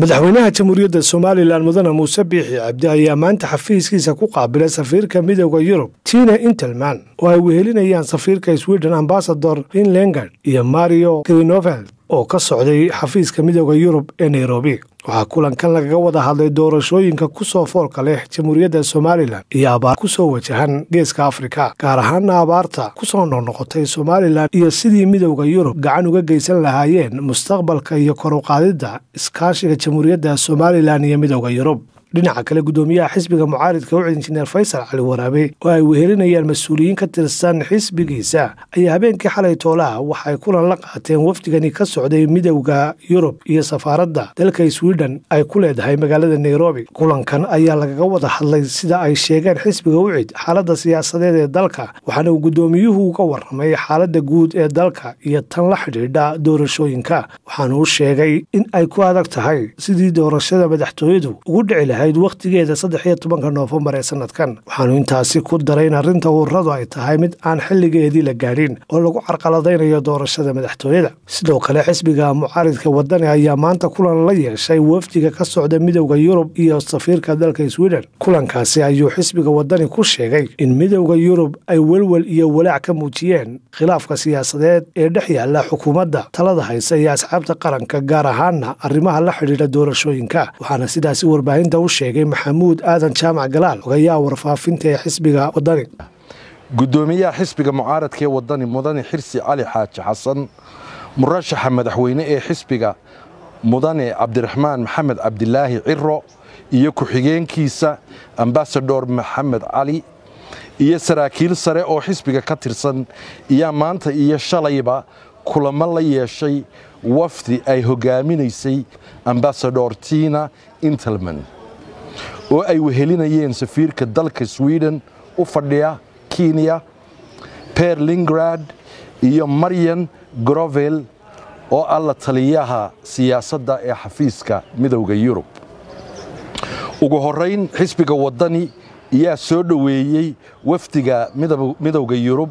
madaxweynaha jamhuuriyadda somalilan mudane muuse biixi cabdi ayaa maanta xafiiskiisa ku qaabilay safiirka midooda yurub tina intelman oo ay wehelinayaan safiirka sweden ambasador finlengard iyo mario krinoveld oo ka socday xafiiska midooda yurub ee nairobi waxaa kulankan lagaga wada hadlay doorashooyinka ku soo foolka leh jamhuuriyadda somalilan iyo abaar kusoo wajahan geeska afrika gaar ahaana abaarta kusoo noqnoqotay somalilan iyo sidii midowda yurub gacan uga geysan lahaayeen mustaqbalka iyo koruqaadidda iskaashiga jamhuuriyadda somalilan iyo midowda yurub dhinaca kale gudoomiyaha xisbiga mucaaridka u injineer faysal cali waraabe oo ay wehelinayaan mas-uuliyiin ka tirsan xisbigiisa ayaa habeenkii xalay toolaha waxay kulan la qaateen wafdigani ka socday midowda yurub iyo safaaradda dalka swidhen ay ku leedahay magaalada nairobi kulankan ayaa lagaga wada hadlay sida ay sheegeen xisbiga ucid xaaladda siyaasadeed ee dalka waxaana uu guddoomiyuhu uga warramay xaaladda guud ee dalka iyo tan la xidhiidha doorashooyinka waxaana uu sheegay in ay ku adag tahay sidii doorashada madaxtooyadu ugu dhici lahay ahayd wakhtigeeda saddex iyo tobanka noofembar ee sanadkan waxaanu intaasi ku daray in arrinta ururadu ay tahay mid aan xilligeedii la gaadhin oo lagu carqaladaynayo doorashada madaxtooyada sidoo kale xisbiga mucaaridka wadani ayaa maanta kulan la yeeshay wafdiga ka socda midowda yurub iyo safiirka dalka swiden kulankaasi ayuu xisbiga wadani ku sheegay in midowda yurub ay welwel iyo walaac ka muujiyeen khilaafka siyaasadeed ee dhex yaalla xukuumadda talada haysa iyo asxaabta qaranka gaar ahaanna arrimaha la xidhiidha doorashooyinka waxaana sidaasi warbaahinta u sheegay maxamuud aadan jaamac galaal ogayaa warfaafinta ee xisbiga wadani gudoomiyaha xisbiga mucaaradkaee wadani mudane xirsi cali xaaji xasan murashaxa madaxweyne ee xisbiga mudane cabdiraxmaan maxamed cabdilaahi ciro iyo ku-xigeenkiisa ambasador maxamed cali iyo saraakiil sare oo xisbiga ka tirsan iyaa maanta iyo shalayba kulamo la yeeshay wafdi ay hogaaminaysay ambasador tina intelman oo ay wehelinayeen safiirka dalka sweden u fadhiya kenya ber lingrad iyo maryan grovel oo alla taliyaha siyaasadda ee xafiiska midowda yurub ugu horayn xisbiga waddani ayaa soo dhoweeyey wafdiga midowda yurub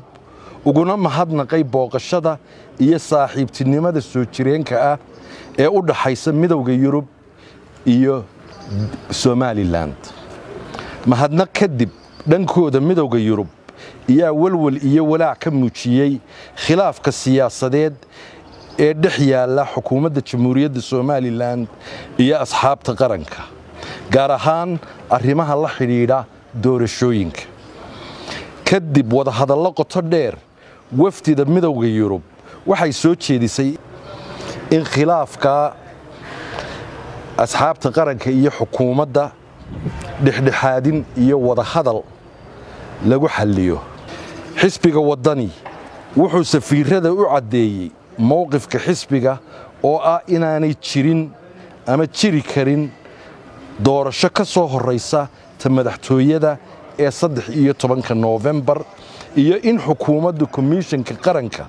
uguna mahadnaqay booqashada iyo saaxiibtinimada soo jireenka ah ee u dhaxaysa midowda yurub iyo somalilan mahadna kadib dhankooda midowda yurub ayaa walwal iyo walaac ka muujiyey khilaafka siyaasadeed ee dhex yaalla xukuumadda jamhuuriyadda somalilan iyo asxaabta qaranka gaar ahaan arrimaha la xidhiidha doorashooyinka kadib wadahadallo qoto dheer wafdida midowda yurub waxay soo jeedisay in khilaafka asxaabta qaranka iyo xukuumadda dhexdhexaadin iyo wada hadal lagu xalliyo xisbiga waddani wuxuu safiirada u caddeeyey mowqifka xisbiga oo ah inaanay jirin ama jiri karin doorasho ka soo horraysa ta madaxtooyada ee saddex iyo tobanka noofembar iyo in xukuumadda komishanka qaranka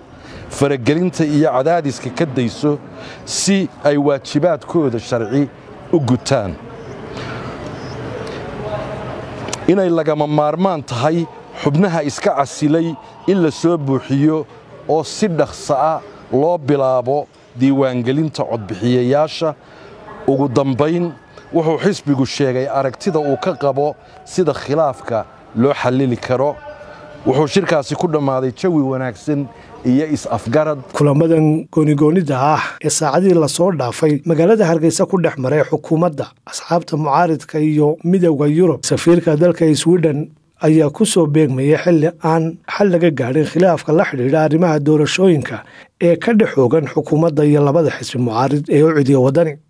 faragelinta iyo cadaadiska ka dayso si ay waajibaadkooda sharci u gutaan inay lagama maarmaan tahay xubnaha iska casilay in la soo buuxiyo oo si dhaqsa'a ah loo bilaabo diiwaangelinta codbixiyayaasha ugu dambayn wuxuu xisbigu sheegay aragtida uu ka qabo sida khilaafka loo xallili karo wuxuu shirkaasi ku dhammaaday jawi wanaagsan iyo is-afgarad kulamadan goonigoonida ah ee saacadihii lasoo dhaafay magaalada hargeysa ku dhex maray xukuumadda asxaabta mucaaridka iyo midowda yurub safiirka dalka swiden ayaa ku soo beegmayay xilli aan xal laga gaadhin khilaafka la xidhiidha arrimaha doorashooyinka ee ka dhex xoogan xukuumadda iyo labada xisbi mucaarid ee u cidiya waddani